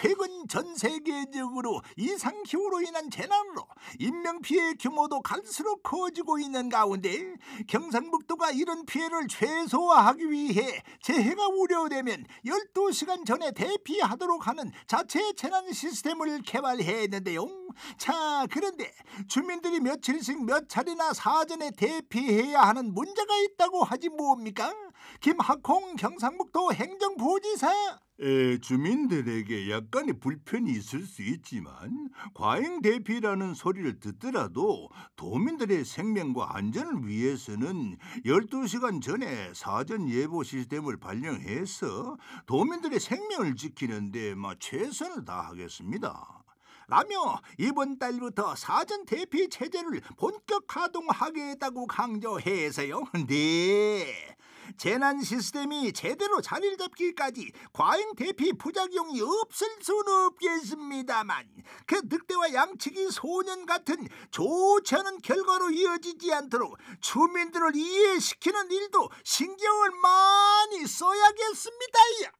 최근 전 세계적으로 이상기후로 인한 재난으로 인명피해 규모도 갈수록 커지고 있는 가운데 경상북도가 이런 피해를 최소화하기 위해 재해가 우려되면 12시간 전에 대피하도록 하는 자체 재난 시스템을 개발 했는데요. 자, 그런데 주민들이 며칠씩 몇 차례나 사전에 대피해야 하는 문제가 있다고 하지 뭡니까? 김학홍 경상북도 행정부지사 에, 주민들에게 약간의 불편이 있을 수 있지만 과잉 대피라는 소리를 듣더라도 도민들의 생명과 안전을 위해서는 12시간 전에 사전 예보 시스템을 발령해서 도민들의 생명을 지키는데 최선을 다하겠습니다. 라며 이번 달부터 사전 대피 체제를 본격 가동하겠다고 강조해서요. 네. 재난 시스템이 제대로 자리를 잡기까지 과잉 대피 부작용이 없을 수는 없겠습니다만 그 늑대와 양치기 소년 같은 좋지 않은 결과로 이어지지 않도록 주민들을 이해시키는 일도 신경을 많이 써야겠습니다.